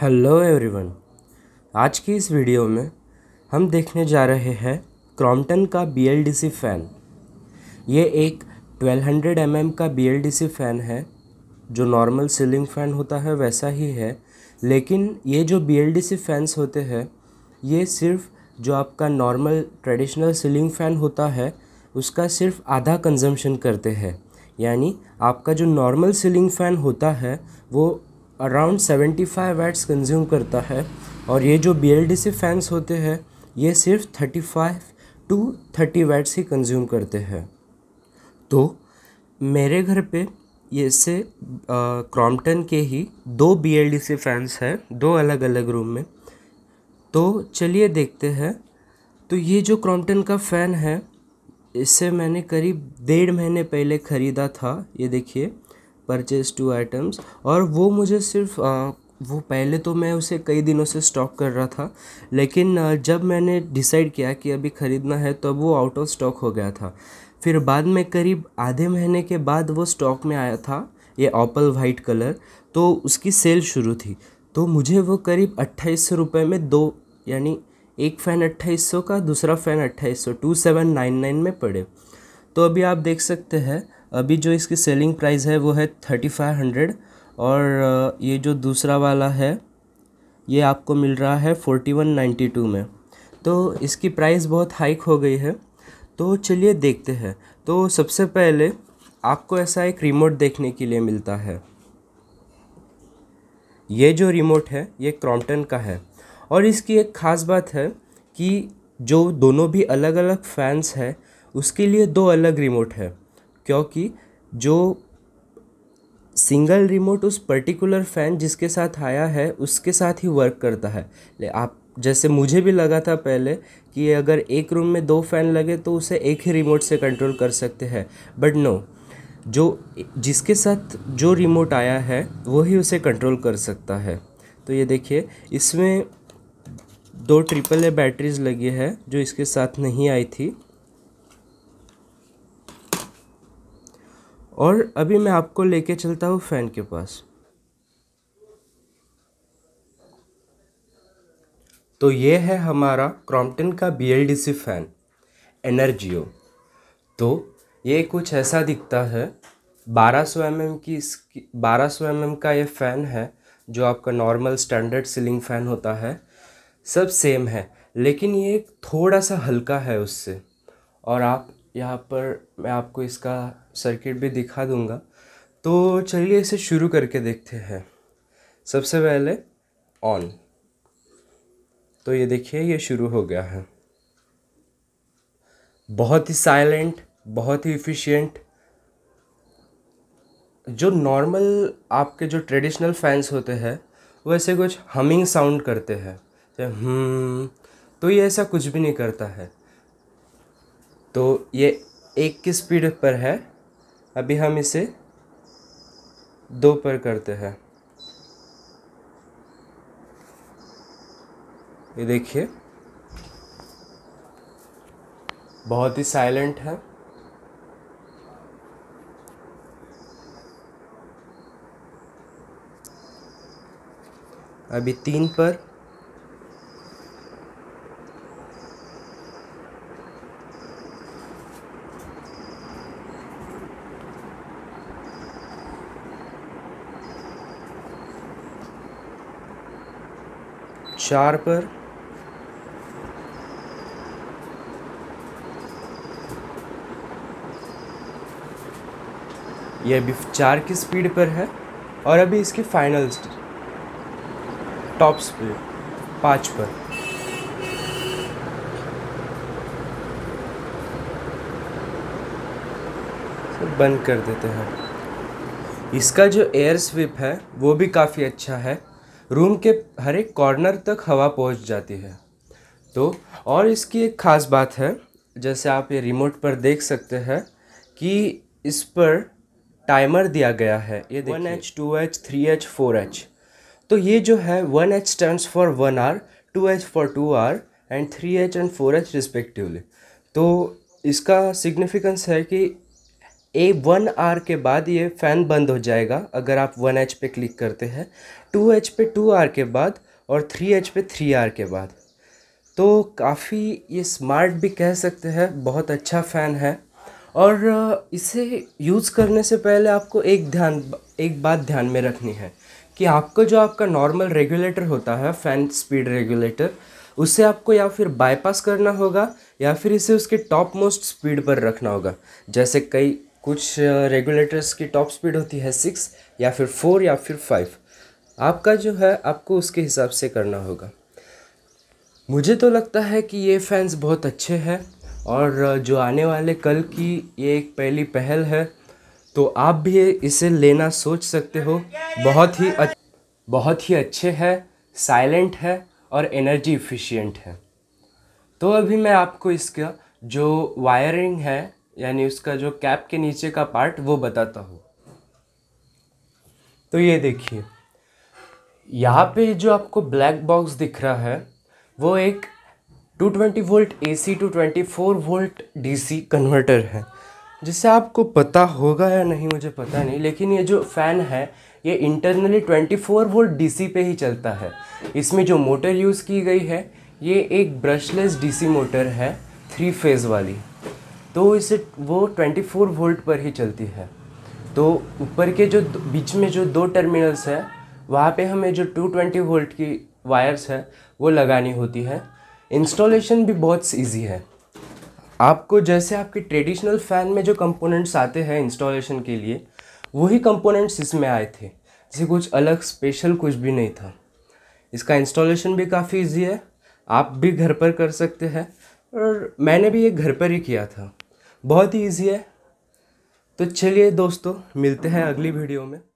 hello everyone आज की इस वीडियो में हम देखने जा रहे हैं क्रॉम्पटन का बीएलडीसी फ़ैन ये एक 1200 हंड्रेड mm का बीएलडीसी फ़ैन है जो नॉर्मल सीलिंग फ़ैन होता है वैसा ही है लेकिन ये जो बीएलडीसी फैंस होते हैं ये सिर्फ जो आपका नॉर्मल ट्रेडिशनल सीलिंग फ़ैन होता है उसका सिर्फ आधा कंजम्पशन करते हैं यानी आपका जो नॉर्मल सीलिंग फ़ैन होता है वो अराउंड 75 फाइव वैट्स कंज्यूम करता है और ये जो बी फैंस होते हैं ये सिर्फ 35 टू थर्टी वैट्स ही कंज्यूम करते हैं तो मेरे घर पे ये से क्रॉम्पटन के ही दो बी फैंस हैं दो अलग अलग रूम में तो चलिए देखते हैं तो ये जो क्रॉम्पटन का फ़ैन है इसे मैंने करीब डेढ़ महीने पहले ख़रीदा था ये देखिए परचेज़ टू आइटम्स और वो मुझे सिर्फ आ, वो पहले तो मैं उसे कई दिनों से स्टॉक कर रहा था लेकिन जब मैंने डिसाइड किया कि अभी ख़रीदना है तब वो आउट ऑफ स्टॉक हो गया था फिर बाद में करीब आधे महीने के बाद वो स्टॉक में आया था ये ऑपल वाइट कलर तो उसकी सेल शुरू थी तो मुझे वो करीब अट्ठाईस सौ रुपये में दो यानी एक फ़ैन अट्ठाईस सौ का दूसरा फ़ैन अट्ठाईस सौ टू सेवन नाइन नाइन में पड़े तो अभी आप देख सकते हैं अभी जो इसकी सेलिंग प्राइस है वो है थर्टी फाइव हंड्रेड और ये जो दूसरा वाला है ये आपको मिल रहा है फोर्टी वन नाइन्टी टू में तो इसकी प्राइस बहुत हाइक हो गई है तो चलिए देखते हैं तो सबसे पहले आपको ऐसा एक रिमोट देखने के लिए मिलता है ये जो रिमोट है ये क्रॉम्पटन का है और इसकी एक ख़ास बात है कि जो दोनों भी अलग अलग फ़ैन्स है उसके लिए दो अलग रिमोट है क्योंकि जो सिंगल रिमोट उस पर्टिकुलर फ़ैन जिसके साथ आया है उसके साथ ही वर्क करता है ले आप जैसे मुझे भी लगा था पहले कि अगर एक रूम में दो फ़ैन लगे तो उसे एक ही रिमोट से कंट्रोल कर सकते हैं बट नो जो जिसके साथ जो रिमोट आया है वो ही उसे कंट्रोल कर सकता है तो ये देखिए इसमें दो ट्रिपल ए बैटरीज लगी है जो इसके साथ नहीं आई थी और अभी मैं आपको लेके चलता हूँ फ़ैन के पास तो ये है हमारा क्रॉम्पटन का बीएलडीसी फ़ैन एनर्जियो तो ये कुछ ऐसा दिखता है 1200 सौ mm की इसकी बारह सौ mm का ये फ़ैन है जो आपका नॉर्मल स्टैंडर्ड सीलिंग फ़ैन होता है सब सेम है लेकिन ये थोड़ा सा हल्का है उससे और आप यहाँ पर मैं आपको इसका सर्किट भी दिखा दूँगा तो चलिए इसे शुरू करके देखते हैं सबसे पहले ऑन तो ये देखिए ये शुरू हो गया है बहुत ही साइलेंट बहुत ही इफ़िशियंट जो नॉर्मल आपके जो ट्रेडिशनल फैंस होते हैं वो ऐसे कुछ हमिंग साउंड करते हैं हम्म, तो ये ऐसा कुछ भी नहीं करता है तो ये एक की स्पीड पर है अभी हम इसे दो पर करते हैं ये देखिए बहुत ही साइलेंट है अभी तीन पर चार पर यह अभी चार की स्पीड पर है और अभी इसकी फाइनल टॉप स्पीड पाँच पर बंद कर देते हैं इसका जो एयर स्विप है वो भी काफ़ी अच्छा है रूम के हर एक कॉर्नर तक हवा पहुंच जाती है तो और इसकी एक ख़ास बात है जैसे आप ये रिमोट पर देख सकते हैं कि इस पर टाइमर दिया गया है ये one H two H three H four H तो ये जो है one H stand for one R two H for two R and three H and four H respectively तो इसका सिग्निफिकेंस है कि ए वन आर के बाद ये फ़ैन बंद हो जाएगा अगर आप वन एच पे क्लिक करते हैं टू एच पे टू आर के बाद और थ्री एच पे थ्री आर के बाद तो काफ़ी ये स्मार्ट भी कह सकते हैं बहुत अच्छा फ़ैन है और इसे यूज़ करने से पहले आपको एक ध्यान एक बात ध्यान में रखनी है कि आपका जो आपका नॉर्मल रेगुलेटर होता है फ़ैन स्पीड रेगुलेटर उसे आपको या फिर बाईपास करना होगा या फिर इसे उसके टॉप मोस्ट स्पीड पर रखना होगा जैसे कई कुछ रेगुलेटर्स की टॉप स्पीड होती है सिक्स या फिर फोर या फिर फाइव आपका जो है आपको उसके हिसाब से करना होगा मुझे तो लगता है कि ये फैंस बहुत अच्छे हैं और जो आने वाले कल की ये एक पहली पहल है तो आप भी इसे लेना सोच सकते हो बहुत ही अच्छ... बहुत ही अच्छे है साइलेंट है और एनर्जी इफ़िशियंट है तो अभी मैं आपको इसका जो वायरिंग है यानी उसका जो कैप के नीचे का पार्ट वो बताता हूँ तो ये देखिए यहाँ पे जो आपको ब्लैक बॉक्स दिख रहा है वो एक 220 volt AC to 24 volt DC converter है जिससे आपको पता होगा या नहीं मुझे पता नहीं लेकिन ये जो फ़ैन है ये इंटरनली 24 वोल्ट डीसी पे ही चलता है इसमें जो मोटर यूज़ की गई है ये एक ब्रशलेस डीसी मोटर है थ्री फेज़ वाली तो इसे वो 24 वोल्ट पर ही चलती है तो ऊपर के जो बीच में जो दो टर्मिनल्स है वहाँ पे हमें जो 220 वोल्ट की वायर्स है वो लगानी होती है इंस्टॉलेशन भी बहुत ईजी है आपको जैसे आपके ट्रेडिशनल फ़ैन में जो कंपोनेंट्स आते हैं इंस्टॉलेशन के लिए वही कंपोनेंट्स इसमें आए थे जैसे कुछ अलग स्पेशल कुछ भी नहीं था इसका इंस्टॉलेशन भी काफ़ी इजी है आप भी घर पर कर सकते हैं और मैंने भी ये घर पर ही किया था बहुत ही ईजी है तो चलिए दोस्तों मिलते हैं अगली वीडियो में